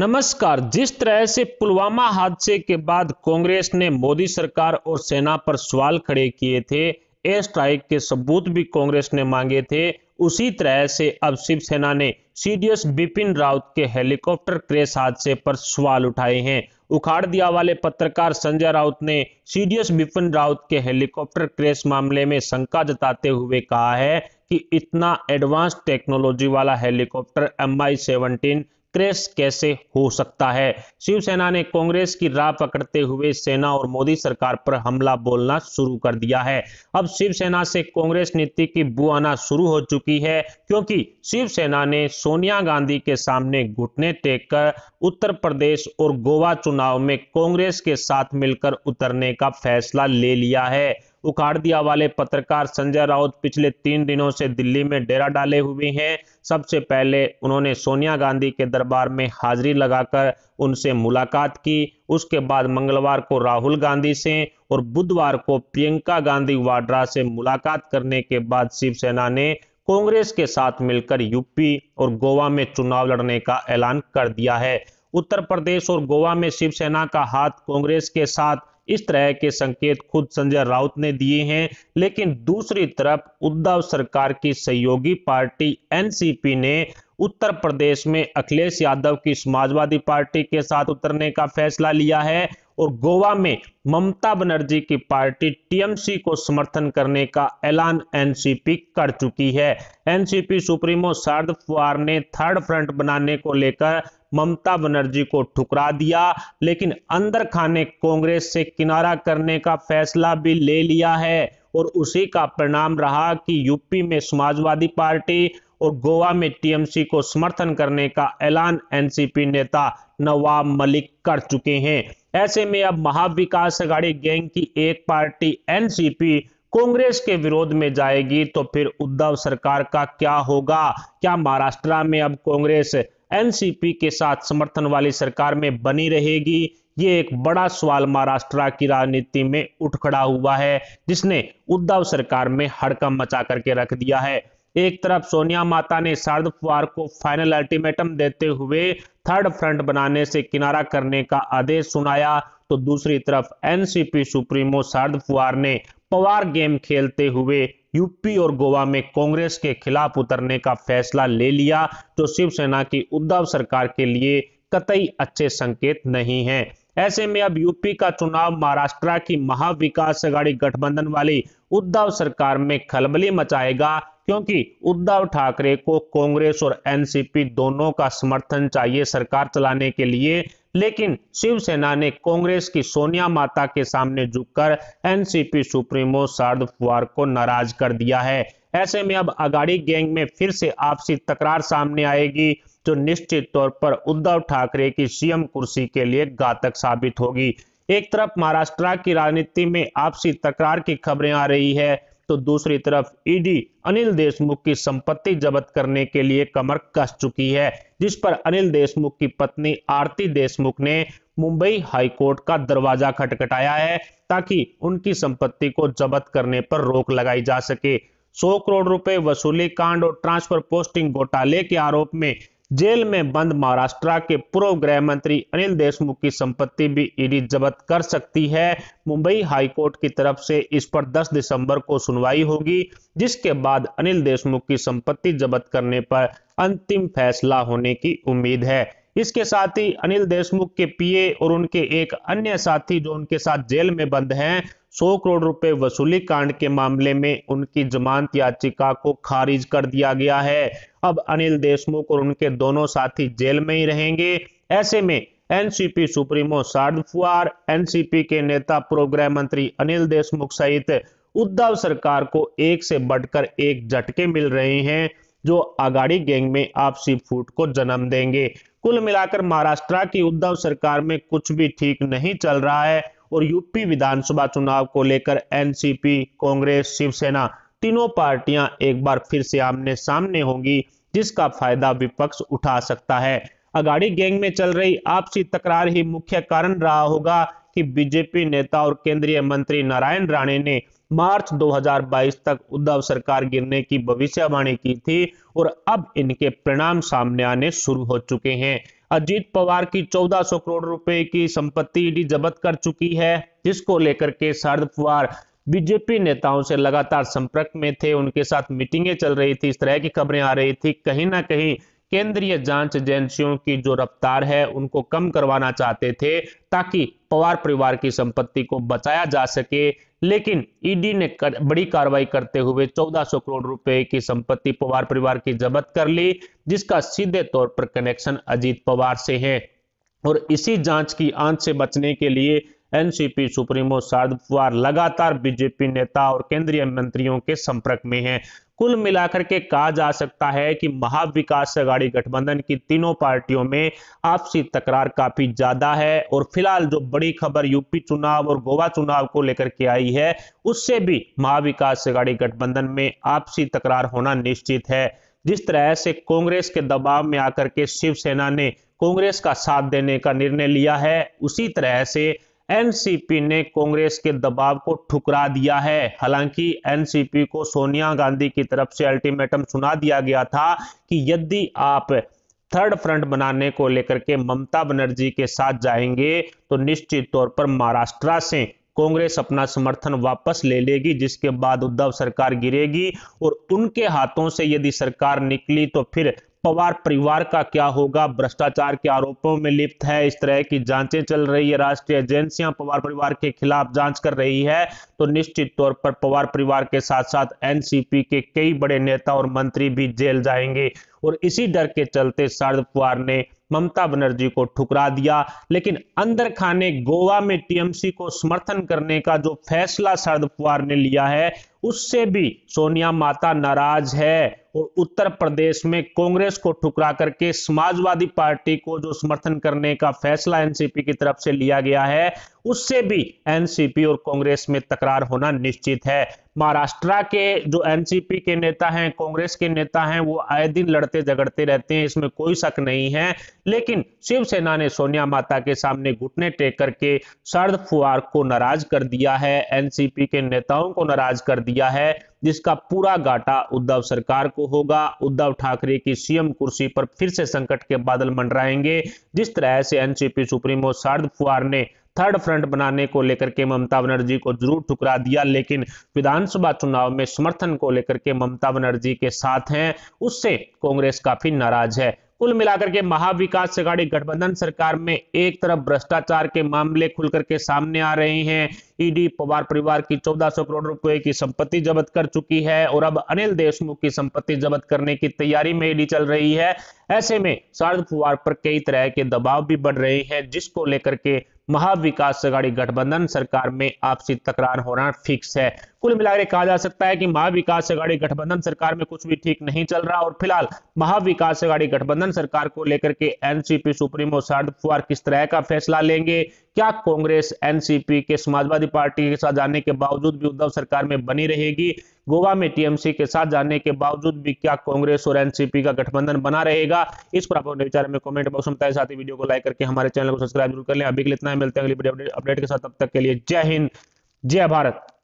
नमस्कार जिस तरह से पुलवामा हादसे के बाद कांग्रेस ने मोदी सरकार और सेना पर सवाल खड़े किए थे एयर स्ट्राइक के सबूत भी कांग्रेस ने मांगे थे उसी तरह से अब शिवसेना ने सीडीएस बिपिन रावत के हेलीकॉप्टर क्रेश हादसे पर सवाल उठाए हैं उखाड़ दिया वाले पत्रकार संजय राउत ने सीडीएस बिपिन राउत के हेलीकॉप्टर क्रेश मामले में शंका जताते हुए कहा है कि इतना एडवांस टेक्नोलॉजी वाला helicopter M I seventeen crash कैसे हो सकता है शिवसेना ने कांग्रेस की राह पकड़ते हुए सेना और मोदी सरकार पर हमला बोलना शुरू कर दिया है अब शिवसेना से कांग्रेस नीति की बू आना शुरू हो चुकी है क्योंकि शिवसेना ने सोनिया गांधी के सामने घुटने टेक कर उत्तर प्रदेश और गोवा चुनाव में कांग्रेस के साथ मिलकर उतरने का फैसला ले लिया है उखाड़दिया वाले पत्रकार संजय राउत पिछले तीन दिनों से दिल्ली में डेरा डाले हुए हैं सबसे पहले उन्होंने सोनिया गांधी के दरबार में हाजिरी लगाकर उनसे मुलाकात की उसके बाद मंगलवार को राहुल गांधी से और बुधवार को प्रियंका गांधी वाड्रा से मुलाकात करने के बाद शिवसेना ने कांग्रेस के साथ मिलकर यूपी और गोवा में चुनाव लड़ने का ऐलान कर दिया है उत्तर प्रदेश और गोवा में शिवसेना का हाथ कांग्रेस के साथ इस तरह के संकेत खुद संजय राउत ने दिए हैं लेकिन दूसरी तरफ उद्धव सरकार की सहयोगी पार्टी एनसीपी ने उत्तर प्रदेश में अखिलेश यादव की समाजवादी पार्टी के साथ उतरने का फैसला लिया है और गोवा में ममता बनर्जी की पार्टी टीएमसी को समर्थन करने का ऐलान एनसीपी कर चुकी है एनसीपी सुप्रीमो शारद पवार ने थर्ड फ्रंट बनाने को लेकर ममता बनर्जी को ठुकरा दिया लेकिन अंदर खाने कांग्रेस से किनारा करने का फैसला भी ले लिया है और उसी का परिणाम रहा कि यूपी में समाजवादी पार्टी और गोवा में टीएमसी को समर्थन करने का ऐलान एनसीपी नेता नवाब मलिक कर चुके हैं ऐसे में अब महाविकास अघाड़ी गैंग की एक पार्टी एनसीपी कांग्रेस के विरोध में जाएगी तो फिर उद्धव सरकार का क्या होगा क्या महाराष्ट्र में अब कांग्रेस एनसीपी के साथ समर्थन वाली सरकार में बनी रहेगी ये एक बड़ा सवाल महाराष्ट्र की राजनीति में उठ खड़ा हुआ है जिसने उद्धव सरकार में हड़कम मचा करके रख दिया है एक तरफ सोनिया माता ने शारद पवार को फाइनल अल्टीमेटम देते हुए थर्ड फ्रंट बनाने से किनारा करने का आदेश सुनाया तो दूसरी तरफ एनसीपी सुप्रीमो शारद पवार ने पवार गेम खेलते हुए यूपी और गोवा में कांग्रेस के खिलाफ उतरने का फैसला ले लिया जो शिवसेना की उद्धव सरकार के लिए कतई अच्छे संकेत नहीं है ऐसे में अब यूपी का चुनाव महाराष्ट्र की महाविकास अघाड़ी गठबंधन वाली उद्धव सरकार में खलबली मचाएगा क्योंकि उद्धव ठाकरे को कांग्रेस और एनसीपी दोनों का समर्थन चाहिए सरकार चलाने के लिए लेकिन शिवसेना ने कांग्रेस की सोनिया माता के सामने झुककर एनसीपी सुप्रीमो शारद पवार को नाराज कर दिया है ऐसे में अब अगाड़ी गैंग में फिर से आपसी तकरार सामने आएगी जो निश्चित तौर पर उद्धव ठाकरे की सीएम कुर्सी के लिए घातक साबित होगी एक तरफ महाराष्ट्र की राजनीति में आपसी तकरार की खबरें आ रही है तो दूसरी तरफ ईडी e अनिल देशमुख की संपत्ति जब्त करने के लिए कमर कस चुकी है जिस पर अनिल देशमुख की पत्नी आरती देशमुख ने मुंबई हाईकोर्ट का दरवाजा खटखटाया है ताकि उनकी संपत्ति को जब्त करने पर रोक लगाई जा सके 100 करोड़ रुपए वसूली कांड और ट्रांसफर पोस्टिंग घोटाले के आरोप में जेल में बंद महाराष्ट्र के पूर्व गृह मंत्री अनिल देशमुख की संपत्ति भी ईडी जब्त कर सकती है मुंबई हाईकोर्ट की तरफ से इस पर 10 दिसंबर को सुनवाई होगी जिसके बाद अनिल देशमुख की संपत्ति जब्त करने पर अंतिम फैसला होने की उम्मीद है इसके साथ ही अनिल देशमुख के पीए और उनके एक अन्य साथी जो उनके साथ जेल में बंद हैं 100 करोड़ रुपए वसूली कांड के मामले में उनकी जमानत याचिका को खारिज कर दिया गया है अब अनिल देशमुख और उनके दोनों साथी जेल में ही रहेंगे ऐसे में NCP supremo Sharad Pawar NCP के नेता पूर्व गृह मंत्री अनिल देशमुख सहित उद्धव सरकार को एक से बढ़कर एक झटके मिल रहे हैं जो आगाड़ी गैंग में आपसी फूट को जन्म देंगे कुल मिलाकर महाराष्ट्र की उद्धव सरकार में कुछ भी ठीक नहीं चल रहा है और यूपी विधानसभा चुनाव को लेकर एनसीपी कांग्रेस शिवसेना तीनों पार्टियां एक बार फिर से आमने सामने होंगी जिसका फायदा विपक्ष उठा सकता है अगाड़ी गैंग में चल रही आपसी तकरार ही मुख्य कारण रहा होगा कि बीजेपी नेता और केंद्रीय मंत्री नारायण राणे ने मार्च 2022 तक उद्धव सरकार गिरने की भविष्यवाणी की थी और अब इनके परिणाम सामने आने शुरू हो चुके हैं अजीत पवार की 1400 करोड़ रुपए की संपत्ति ईडी जब्त कर चुकी है जिसको लेकर के शरद पवार बीजेपी नेताओं से लगातार संपर्क में थे उनके साथ मीटिंगें चल रही थी इस तरह की खबरें आ रही थी कहीं ना कहीं केंद्रीय जांच एजेंसियों की जो रफ्तार है उनको कम करवाना चाहते थे ताकि पवार परिवार की संपत्ति को बचाया जा सके लेकिन ईडी e ने कर, बड़ी कार्रवाई करते हुए 1400 करोड़ रुपए की संपत्ति पवार परिवार की जब्त कर ली जिसका सीधे तौर पर कनेक्शन अजीत पवार से है और इसी जांच की आंच से बचने के लिए एनसीपी सुप्रीमो पवार लगातार बीजेपी नेता और केंद्रीय मंत्रियों के संपर्क में हैं कुल मिलाकर के कहा जा सकता है कि महाविकास अघाड़ी गठबंधन की तीनों पार्टियों में आपसी तकरार काफी ज्यादा है और फिलहाल जो बड़ी खबर यूपी चुनाव और गोवा चुनाव को लेकर के आई है उससे भी महाविकास अघाड़ी गठबंधन में आपसी तकरार होना निश्चित है जिस तरह से कांग्रेस के दबाव में आकर के शिवसेना ने कांग्रेस का साथ देने का निर्णय लिया है उसी तरह से एनसीपी ने कांग्रेस के दबाव को ठुकरा दिया है हालांकि एनसीपी को सोनिया गांधी की तरफ से अल्टीमेटम सुना दिया गया था कि यदि आप थर्ड फ्रंट बनाने को लेकर के ममता बनर्जी के साथ जाएंगे तो निश्चित तौर पर महाराष्ट्र से कांग्रेस अपना समर्थन वापस ले लेगी जिसके बाद उद्धव सरकार गिरेगी और उनके हाथों से यदि सरकार निकली तो फिर पवार परिवार का क्या होगा भ्रष्टाचार के आरोपों में लिप्त है इस तरह की जांचें चल रही है राष्ट्रीय एजेंसियां पवार परिवार के खिलाफ जांच कर रही है तो निश्चित तौर पर पवार परिवार के साथ साथ एनसीपी के कई बड़े नेता और मंत्री भी जेल जाएंगे और इसी डर के चलते शारद पवार ने ममता बनर्जी को ठुकरा दिया लेकिन अंदर खाने गोवा में टीएमसी को समर्थन करने का जो फैसला शरद पवार ने लिया है उससे भी सोनिया माता नाराज है और उत्तर प्रदेश में कांग्रेस को ठुकरा करके समाजवादी पार्टी को जो समर्थन करने का फैसला एनसीपी की तरफ से लिया गया है उससे भी एनसीपी और कांग्रेस में तकरार होना निश्चित है महाराष्ट्र के जो एनसीपी के नेता हैं कांग्रेस के नेता हैं वो आए दिन लड़ते झगड़ते रहते हैं इसमें कोई शक नहीं है लेकिन शिवसेना ने सोनिया माता के सामने घुटने टेक करके शरद फुआर को नाराज कर दिया है एनसीपी के नेताओं को नाराज कर दिया है जिसका पूरा घाटा उद्धव सरकार को होगा उद्धव ठाकरे की सीएम कुर्सी पर फिर से संकट के बादल मंडराएंगे जिस तरह से एनसीपी सुप्रीमो शरद फुआर ने थर्ड फ्रंट बनाने को लेकर के ममता बनर्जी को जरूर ठुकरा दिया लेकिन विधानसभा चुनाव में समर्थन को लेकर के ममता बनर्जी के साथ हैं उससे कांग्रेस काफी नाराज है कुल मिलाकर के महाविकास अघाड़ी गठबंधन सरकार में एक तरफ भ्रष्टाचार के मामले खुलकर के सामने आ रहे हैं ईडी पवार परिवार की 1400 करोड़ रुपए की संपत्ति जब्त कर चुकी है और अब अनिल देशमुख की संपत्ति जब्त करने की तैयारी में ईडी चल रही है ऐसे में शारद पवार पर कई तरह के दबाव भी बढ़ रहे हैं जिसको लेकर के महाविकास आघाड़ी गठबंधन सरकार में आपसी तकरार होना फिक्स है कुल मिलाकर कहा जा सकता है कि महाविकास अघाड़ी गठबंधन सरकार में कुछ भी ठीक नहीं चल रहा और फिलहाल महाविकास अघाड़ी गठबंधन सरकार को लेकर के एनसीपी सुप्रीमो शरद पवार किस तरह का फैसला लेंगे क्या कांग्रेस एनसीपी के समाजवादी पार्टी के साथ जाने के बावजूद भी उद्धव सरकार में बनी रहेगी गोवा में टीएमसी के साथ जाने के बावजूद भी क्या कांग्रेस और एनसीपी का गठबंधन बना रहेगा इस पर आप अपने विचार में कमेंट बॉक्स में बताएं साथ ही वीडियो को लाइक करके हमारे चैनल को सब्सक्राइब जरूर कर लें अभी के लिए इतना है मिलते हैं अगली अपडेट के साथ तब तक के लिए जय हिंद जय भारत